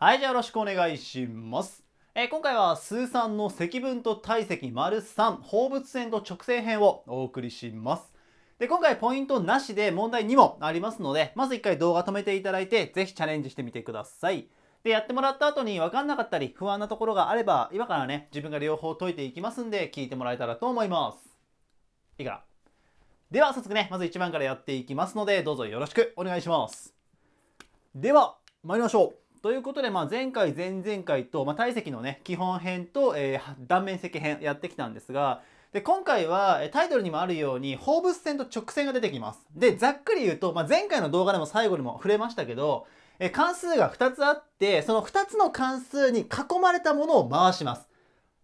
はいじゃあよろしくお願いしますえー、今回は数3の積分と体積3放物線と直線編をお送りしますで今回ポイントなしで問題2もありますのでまず1回動画止めていただいて是非チャレンジしてみてくださいでやってもらった後に分かんなかったり不安なところがあれば今からね自分が両方解いていきますんで聞いてもらえたらと思いますいいかなでは早速ねまず1番からやっていきますのでどうぞよろしくお願いしますでは参りましょうということで、まあ、前回、前々回と、まあ、体積のね、基本編と、えー、断面積編やってきたんですが、で、今回はタイトルにもあるように、放物線と直線が出てきます。で、ざっくり言うと、まあ、前回の動画でも最後にも触れましたけど、え関数が2つあって、その2つの関数に囲まれたものを回します。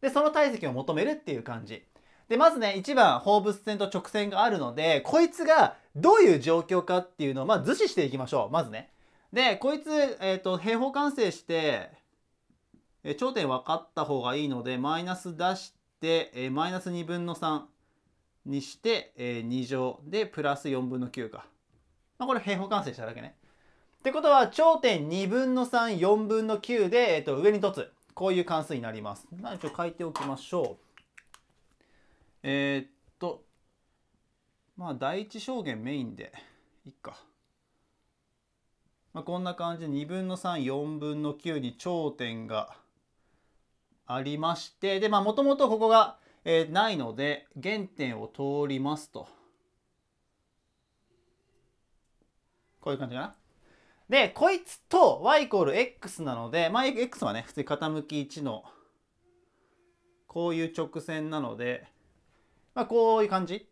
で、その体積を求めるっていう感じ。で、まずね、1番、放物線と直線があるので、こいつがどういう状況かっていうのを、まあ、図示していきましょう。まずね。でこいつ、えーと、平方完成して、えー、頂点分かった方がいいのでマイナス出して、えマイナス2分の3にして、えー、2乗でプラス4分の9か、まあ、これ平方完成しただけねってことは頂点2分の34分の9で、えーと、上に凸つこういう関数になりますなのでちょっと書いておきましょうえー、っとまあ第一証言メインでいっか。まあ、こんな感じで2分の34分の9に頂点がありましてでまあもともとここが、えー、ないので原点を通りますとこういう感じかな。でこいつと y イコール x なのでまあ x はね普通に傾き1のこういう直線なのでまあこういう感じ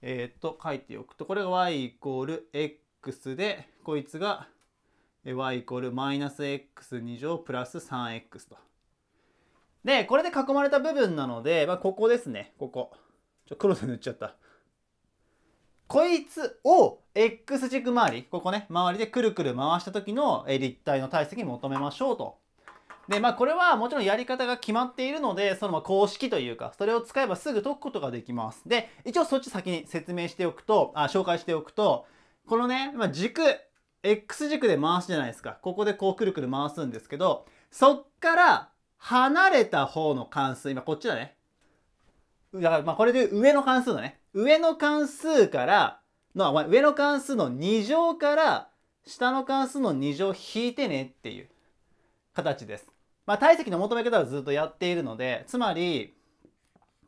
えー、っと書いておくとこれが y イコール x でこいつが y イコールマイナス x 二乗プラス 3x と。で、これで囲まれた部分なので、まあ、ここですね。ここ。ちょ、黒で塗っちゃった。こいつを x 軸周り、ここね、周りでくるくる回した時の立体の体積求めましょうと。で、まあこれはもちろんやり方が決まっているので、その公式というか、それを使えばすぐ解くことができます。で、一応そっち先に説明しておくと、あ紹介しておくと、このね、まあ、軸、X 軸で回すじゃないですか。ここでこうくるくる回すんですけど、そっから離れた方の関数、今こっちだね。だからまあこれで上の関数だね。上の関数からの、上の関数の2乗から下の関数の2乗引いてねっていう形です。まあ、体積の求め方はずっとやっているので、つまり、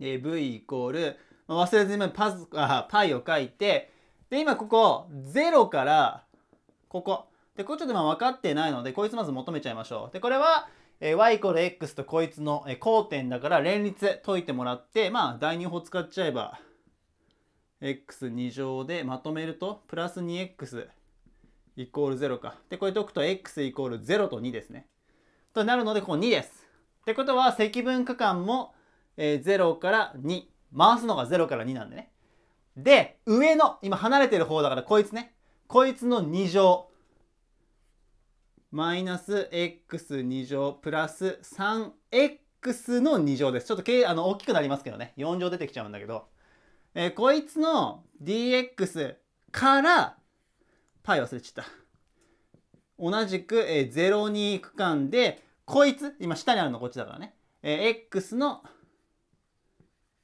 え v イコール、忘れずにパズあ π を書いて、で、今ここ0からここ。で、これちょっと分かってないので、こいつまず求めちゃいましょう。で、これは、えー、y イコール x とこいつの、えー、交点だから連立解いてもらって、まあ、代入法使っちゃえば、x2 乗でまとめると、プラス 2x イコール0か。で、これ解くと x イコール0と2ですね。となるので、ここ2です。ってことは、積分区間も、えー、0から2。回すのが0から2なんでね。で、上の、今離れてる方だからこいつね。こいつの2乗マイナス x2 乗プラス 3x の2乗です。ちょっとあの大きくなりますけどね。4乗出てきちゃうんだけど。えー、こいつの dx からパイ忘れちゃった。同じく、えー、0に区間で、こいつ、今下にあるのこっちだからね。えー、x の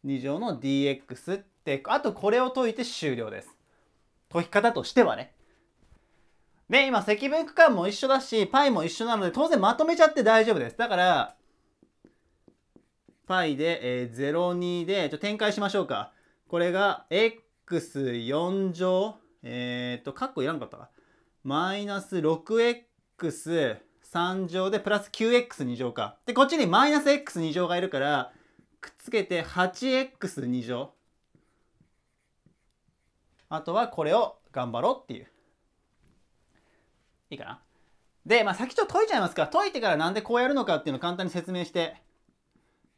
2乗の dx って、あとこれを解いて終了です。解き方としてはね。で、今、積分区間も一緒だし、π も一緒なので、当然まとめちゃって大丈夫です。だから、π で、えー、02で、ちょ展開しましょうか。これが、x4 乗、えー、っと、カッコいらんかったか。マイナス 6x3 乗で、プラス 9x2 乗か。で、こっちにマイナス x2 乗がいるから、くっつけて 8x2 乗。あとはこれを頑張ろうっていう。いいかなで、まあ、先ちょっと解いちゃいますから、解いてからなんでこうやるのかっていうのを簡単に説明して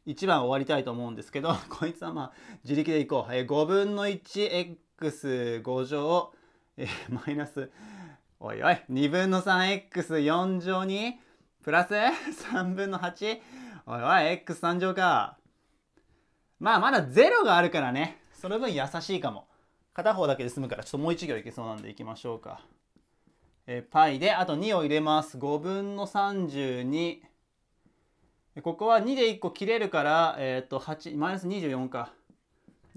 1番終わりたいと思うんですけど、こいつはまあ自力でいこう。えー、5分の 1x5 乗、えー、マイナス、おいおい、2分の 3x4 乗に、プラス3分の 8? おいおい、x3 乗か。まあまだ0があるからね、その分優しいかも。片方だけで済むからちょっともう一行いけそうなんでいきましょうか。えー、π であと2を入れます。5分の32。ここは2で1個切れるから、えっ、ー、と8マイナス24か。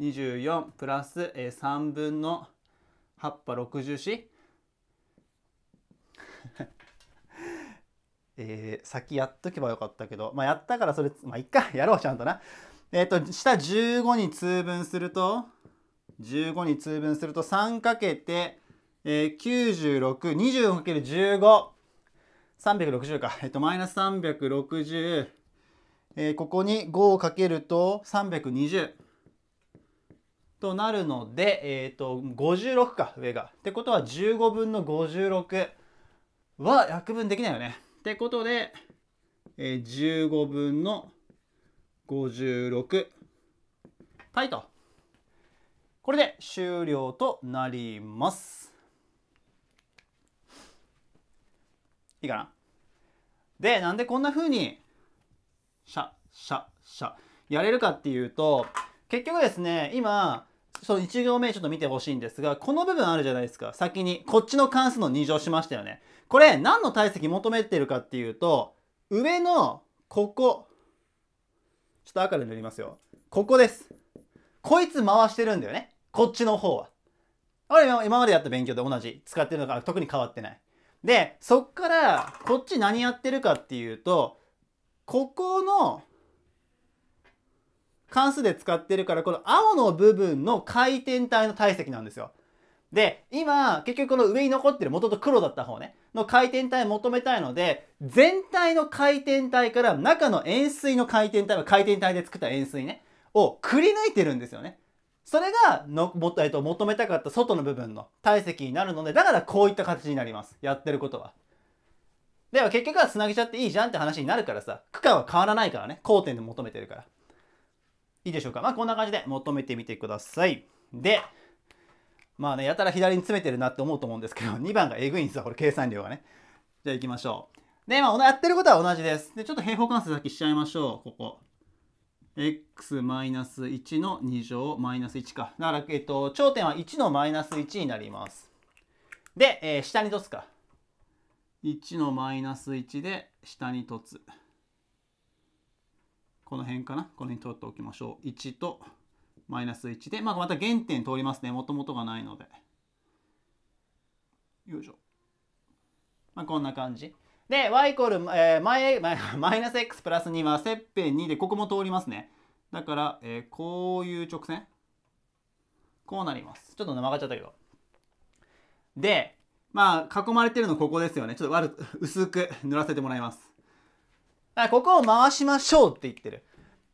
24プラス、えー、3分のっぱ 64? えー、先やっとけばよかったけど、まあ、やったからそれ、まあ、いっか、やろう、ちゃんとな。えっ、ー、と、下15に通分すると、15に通分すると3かけて、えー、96、25×15。360か。えっと、マイナス360。えー、ここに5をかけると320。となるので、えっ、ー、と、56か、上が。ってことは15分の56は約分できないよね。ってことで、えー、15分の56。はいと。これで終了となります。いいかなで、なんでこんな風に、シャ、シャ、シャ、やれるかっていうと、結局ですね、今、その1行目ちょっと見てほしいんですが、この部分あるじゃないですか。先に、こっちの関数の2乗しましたよね。これ、何の体積求めてるかっていうと、上の、ここ。ちょっと赤で塗りますよ。ここです。こいつ回してるんだよね。こっちの方は。俺今までやった勉強で同じ。使ってるのが特に変わってない。で、そっから、こっち何やってるかっていうと、ここの関数で使ってるから、この青の部分の回転体の体積なんですよ。で、今、結局この上に残ってる元と黒だった方ね、の回転体求めたいので、全体の回転体から中の円錐の回転体は回転体で作った円錐ね、をくり抜いてるんですよね。それがのも、えっと、求めたかった外の部分の体積になるのでだからこういった形になりますやってることは。では結局はつなげちゃっていいじゃんって話になるからさ区間は変わらないからね交点で求めてるから。いいでしょうかまあこんな感じで求めてみてください。でまあねやたら左に詰めてるなって思うと思うんですけど2 番がえぐいんですよこれ計算量がね。じゃあ行きましょう。で、まあ、やってることは同じです。で、ちょっと平方関数だけしちゃいましょう、ここ。x マイナス1の2乗マイナス1か。だから、えっと、頂点は1のマイナス1になります。で、えー、下に凸か。1のマイナス1で下に凸。この辺かな。この辺取っておきましょう。1とマイナス1で、まあ、また原点通りますね。もともとがないので。よいしょ。まあ、こんな感じ。で、y イコール、えー、マイ マイナス x プラス2は、切片2で、ここも通りますね。だから、えー、こういう直線。こうなります。ちょっと曲がっちゃったけど。で、まあ、囲まれてるのここですよね。ちょっと悪 薄く塗らせてもらいます。ここを回しましょうって言ってる。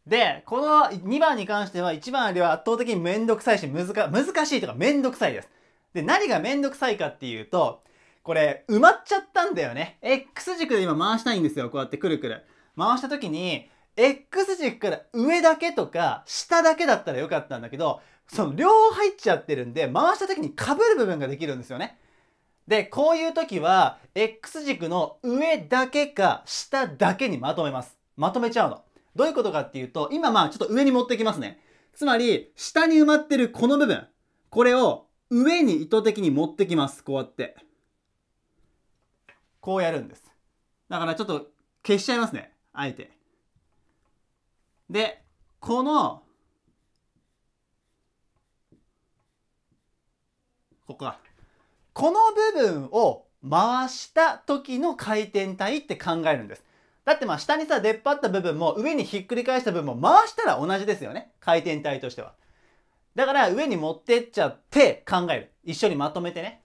で、この2番に関しては、1番では圧倒的にめんどくさいし、難難しいとかめんどくさいです。で、何がめんどくさいかっていうと、これ埋まっちゃったんだよね。X 軸で今回したいんですよ。こうやってくるくる。回した時に、X 軸から上だけとか下だけだったらよかったんだけど、その両入っちゃってるんで、回した時に被る部分ができるんですよね。で、こういう時は、X 軸の上だけか下だけにまとめます。まとめちゃうの。どういうことかっていうと、今まあちょっと上に持ってきますね。つまり、下に埋まってるこの部分。これを上に意図的に持ってきます。こうやって。こうやるんです。だからちょっと消しちゃいますね。あえて。で、この、ここか。この部分を回した時の回転体って考えるんです。だってまあ下にさ出っ張った部分も上にひっくり返した部分も回したら同じですよね。回転体としては。だから上に持ってっちゃって考える。一緒にまとめてね。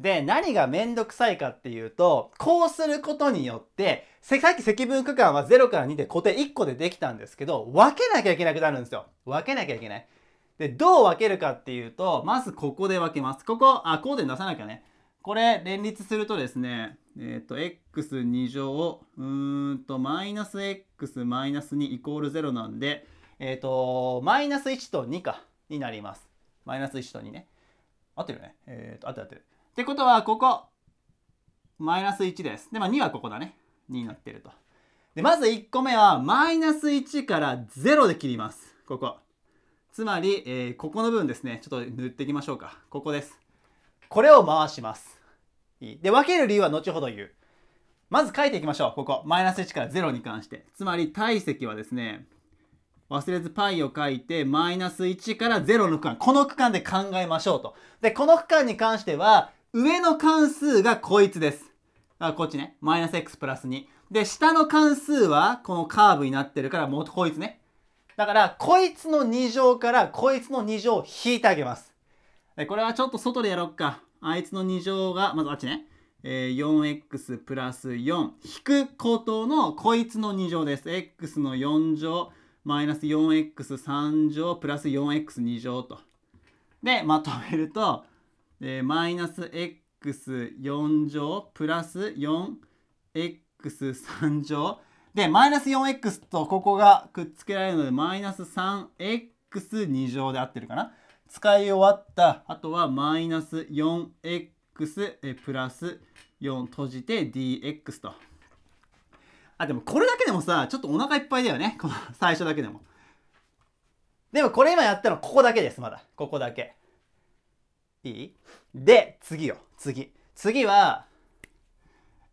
で、何がめんどくさいかっていうと、こうすることによって、さっき積分区間は0から2で固定1個でできたんですけど、分けなきゃいけなくなるんですよ。分けなきゃいけない。で、どう分けるかっていうと、まずここで分けます。ここ、あ、こうで出さなきゃね。これ、連立するとですね、えっ、ー、と、x2 乗、うーんと、マイナス x マイナス2イコール0なんで、えっ、ー、と、マイナス1と2か、になります。マイナス1と2ね。合ってるね。えっ、ー、と、合ってる合ってる。ってことは、ここ、マイナス1です。で、まあ、2はここだね。2になってると。で、まず1個目は、マイナス1から0で切ります。ここ。つまり、えー、ここの部分ですね。ちょっと塗っていきましょうか。ここです。これを回します。いい。で、分ける理由は後ほど言う。まず書いていきましょう。ここ。マイナス1から0に関して。つまり、体積はですね、忘れず π を書いて、マイナス1から0の区間。この区間で考えましょうと。で、この区間に関しては、上の関数がこいつです。あ、こっちね。マイナス x プラス2。で、下の関数はこのカーブになってるから、もうこいつね。だから、こいつの2乗からこいつの2乗を引いてあげます。これはちょっと外でやろっか。あいつの2乗が、まずあっちね。えー、4x プラス4引くことのこいつの2乗です。x の4乗マイナス 4x3 乗プラス 4x2 乗と。で、まとめると、で、マイナス x4 乗プラス 4x3 乗。で、マイナス 4x とここがくっつけられるので、マイナス 3x2 乗で合ってるかな。使い終わった、あとはマイナス 4x えプラス4閉じて dx と。あ、でもこれだけでもさ、ちょっとお腹いっぱいだよね。この最初だけでも。でもこれ今やったのここだけです、まだ。ここだけ。いいで、次よ。次。次は、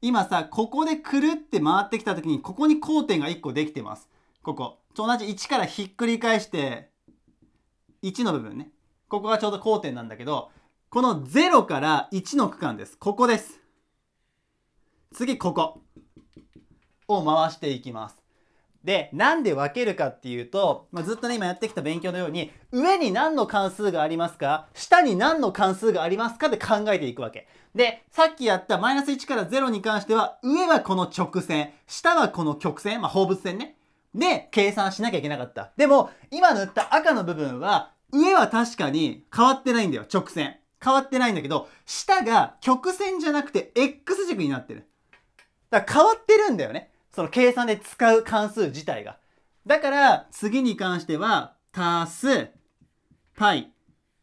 今さ、ここでくるって回ってきた時に、ここに交点が1個できてます。ここ。と同じ1からひっくり返して、1の部分ね。ここがちょうど交点なんだけど、この0から1の区間です。ここです。次、ここ。を回していきます。で、なんで分けるかっていうと、まあ、ずっとね、今やってきた勉強のように、上に何の関数がありますか下に何の関数がありますかで考えていくわけ。で、さっきやったマイナス1から0に関しては、上はこの直線、下はこの曲線、まあ、放物線ね。で、計算しなきゃいけなかった。でも、今塗った赤の部分は、上は確かに変わってないんだよ、直線。変わってないんだけど、下が曲線じゃなくて X 軸になってる。だから変わってるんだよね。その計算で使う関数自体が。だから、次に関しては、足す、π。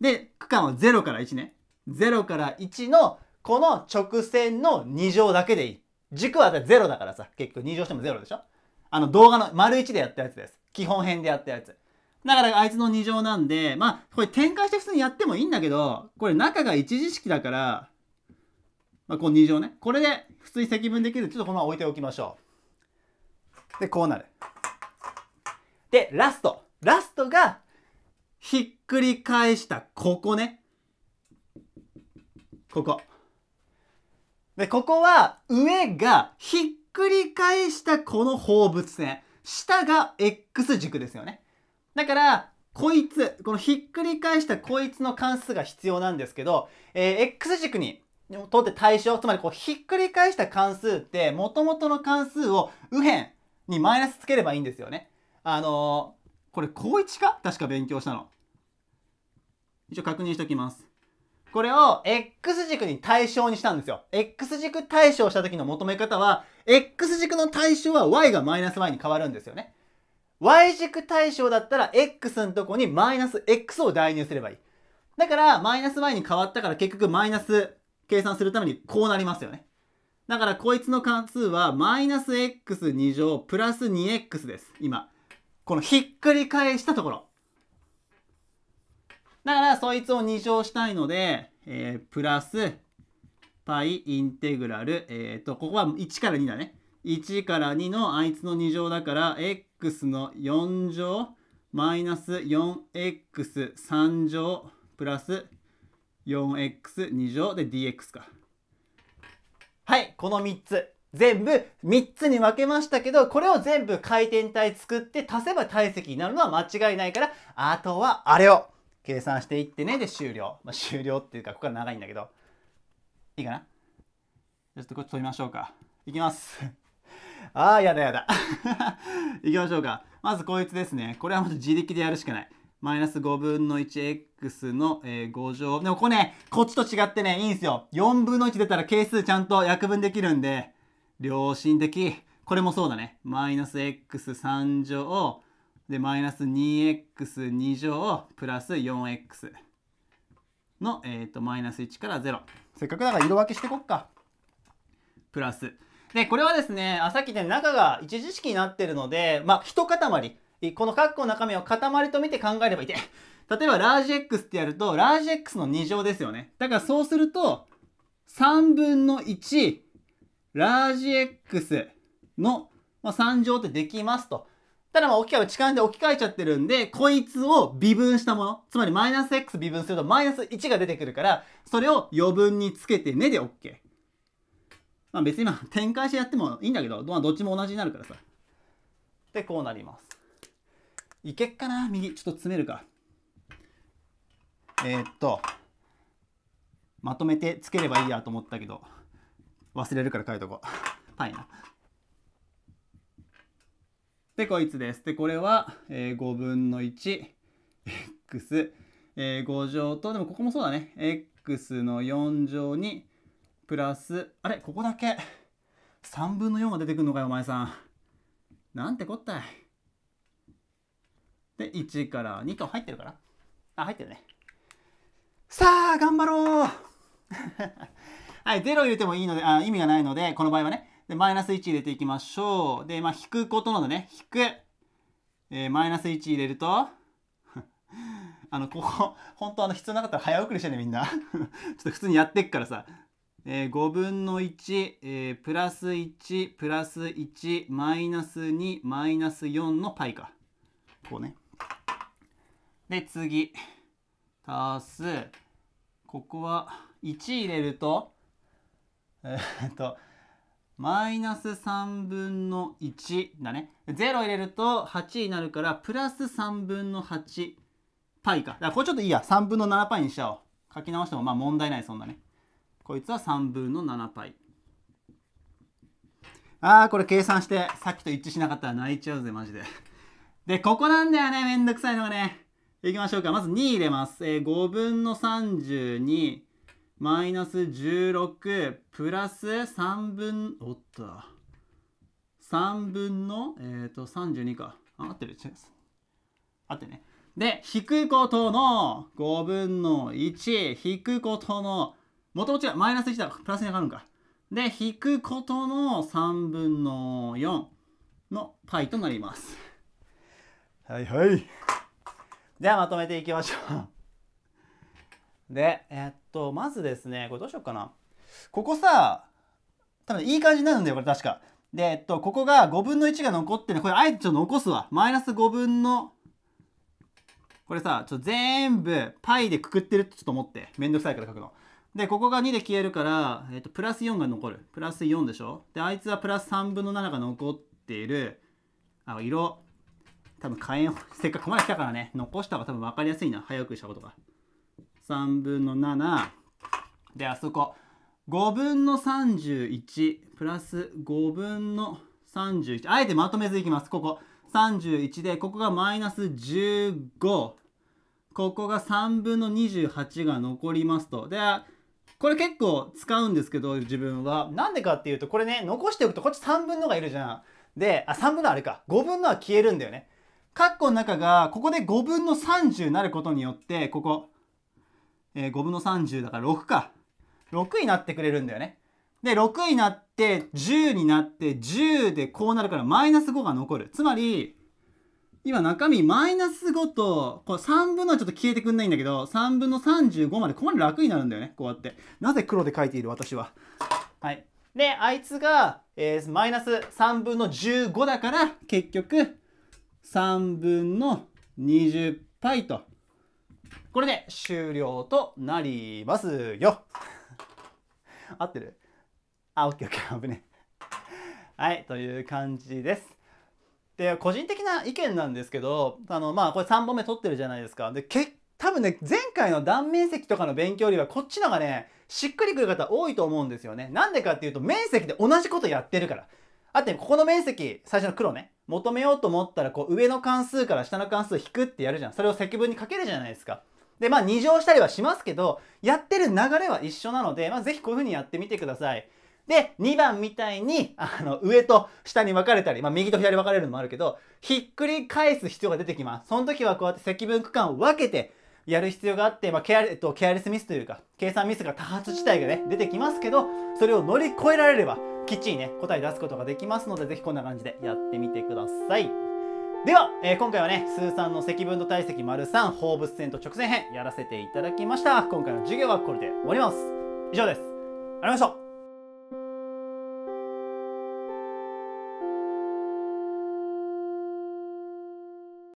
で、区間は0から1ね。0から1の、この直線の2乗だけでいい。軸は0だからさ、結局2乗しても0でしょあの動画の丸1でやったやつです。基本編でやったやつ。だからあいつの2乗なんで、まあ、これ展開して普通にやってもいいんだけど、これ中が一次式だから、まあ、この2乗ね。これで普通に積分できる。ちょっとこのまま置いておきましょう。で、こうなる。で、ラスト。ラストが、ひっくり返した、ここね。ここ。で、ここは、上がひっくり返したこの放物線。下が X 軸ですよね。だから、こいつ、このひっくり返したこいつの関数が必要なんですけど、えー、X 軸にとって対象、つまりこうひっくり返した関数って、元々の関数を右辺、にマイナスつければいいんですよね。あのー、これ高1か確か勉強したの。一応確認しときます。これを X 軸に対象にしたんですよ。X 軸対象した時の求め方は、X 軸の対象は Y がマイナス Y に変わるんですよね。Y 軸対象だったら X のとこにマイナス X を代入すればいい。だから、マイナス Y に変わったから結局マイナス計算するためにこうなりますよね。だからこいつの関数はマイナス x2 乗プラス 2x です。今。このひっくり返したところ。だからそいつを2乗したいので、えー、プラス π インテグラル、えっ、ー、と、ここは1から2だね。1から2のあいつの2乗だから、x の4乗マイナス 4x3 乗プラス 4x2 乗で dx か。はい、この3つ。全部3つに分けましたけど、これを全部回転体作って足せば体積になるのは間違いないから、あとはあれを計算していってね。で、終了。まあ、終了っていうか、ここから長いんだけど。いいかなちょっとこっち取りましょうか。いきます。ああ、やだやだ。いきましょうか。まずこいつですね。これはもう自力でやるしかない。マイナス5分の 1x の、えー、5乗。でもここね、こっちと違ってね、いいんですよ。4分の1出たら係数ちゃんと約分できるんで、良心的。これもそうだね。マイナス x3 乗。で、マイナス 2x2 乗プラス 4x の、えっ、ー、と、マイナス1から0。せっかくだから色分けしてこっか。プラス。で、これはですね、あさっきね、中が一次式になってるので、まあ、一塊。この括弧の中身を塊と見て考えればいいて。例えば、ラージ X ってやると、ラージ X の2乗ですよね。だからそうすると、3分の1、ラージ X の、まあ、3乗ってできますと。ただまあ置き換えは間で置き換えちゃってるんで、こいつを微分したもの、つまりマイナス x 微分するとマイナス1が出てくるから、それを余分につけてねで OK。まあ別に今展開してやってもいいんだけど、どっちも同じになるからさ。で、こうなります。いけっかな右。ちょっと詰めるか。えー、っと、まとめてつければいいやと思ったけど、忘れるから書いとこう。パイな。で、こいつです。で、これは、えー、5分の 1x、えー、5乗と、でもここもそうだね。x の4乗に、プラス、あれここだけ。3分の4が出てくるのかよ、お前さん。なんてこったい。で、1から2個入ってるかなあ、入ってるね。さあ、頑張ろう はい、0入れてもいいので、あ意味がないので、この場合はね。で、マイナス1入れていきましょう。で、まあ、引くことなのでね、引く。えー、マイナス1入れると、あの、ここ、本当あの、必要なかったら早送りしてね、みんな。ちょっと普通にやってっからさ。えー、5分の1、えー、プラス1、プラス1、マイナス2、マイナス4の π か。こうね。で、次。足す。ここは1入れると、えー、っと、マイナス3分の1だね。0入れると8になるから、プラス3分の8パイか。だからこれちょっといいや。3分の7パイにしちゃおう。書き直してもまあ問題ないそんなねこいつは3分の7パイあーこれ計算してさっきと一致しなかったら泣いちゃうぜマジででここなんだよねめんどくさいのがねいきましょうか。まず2入れます。えー、5分の32、マイナス16、プラス3分、おっと。3分の、えっ、ー、と、32か。あ、合ってる違合ってね。で、引くことの5分の1、引くことの、もともと違う、マイナス1だから、プラスに上がるんか。で、引くことの3分の4の π となります。はいはい。ではまとめていきましょう で、えっと、まずですね、これどうしようかな。ここさ、多分いい感じになるんだよ、これ確か。で、えっと、ここが5分の1が残ってる、これあえてちょっと残すわ。マイナス5分の、これさ、ちょっと全部 π でくくってるってちょっと思って。めんどくさいから書くの。で、ここが2で消えるから、えっと、プラス4が残る。プラス4でしょで、あいつはプラス3分の7が残っている。あ、色。多分火炎、せっかくここまで来たからね、残した方が多分分かりやすいな。早くしたことが。3分の7。で、あそこ。5分の31プラス5分の31。あえてまとめずいきます。ここ。31で、ここがマイナス15。ここが3分の28が残りますと。で、これ結構使うんですけど、自分は。なんでかっていうと、これね、残しておくと、こっち3分のがいるじゃん。で、あ、3分のあれか。5分のは消えるんだよね。括弧の中がここで5分の30になることによってここ、えー、5分の30だから6か6になってくれるんだよねで6になって10になって10でこうなるからマイナス5が残るつまり今中身マイナス5とこれ3分のはちょっと消えてくんないんだけど3分の35までここまで楽になるんだよねこうやってなぜ黒で書いている私ははいであいつが、えー、マイナス3分の15だから結局3分の20パとこれで終了となりますよ 合ってるあ、オッケーオッケー、危ねはい、という感じです。で、個人的な意見なんですけど、あの、まあ、これ3本目取ってるじゃないですか。で、け多分ね、前回の断面積とかの勉強よりは、こっちのがね、しっくりくる方多いと思うんですよね。なんでかっていうと、面積で同じことやってるから。あって、ここの面積、最初の黒ね。求めようと思ったらこう上の関数から下の関数引くってやるじゃんそれを積分にかけるじゃないですかでまあ2乗したりはしますけどやってる流れは一緒なので、まあ、ぜひこういうふうにやってみてくださいで2番みたいにあの上と下に分かれたり、まあ、右と左分かれるのもあるけどひっくり返す必要が出てきますその時はこうやって積分区間を分けてやる必要があって、まあ、ケアえっと、ケアレスミスというか計算ミスが多発自体がね出てきますけどそれを乗り越えられればきっちりね答え出すことができますので是非こんな感じでやってみてください。では、えー、今回はね、数ーの積分と体積丸3放物線と直線編やらせていただきました。今回の授業はこれで終わります。以上です。ありがとうございました。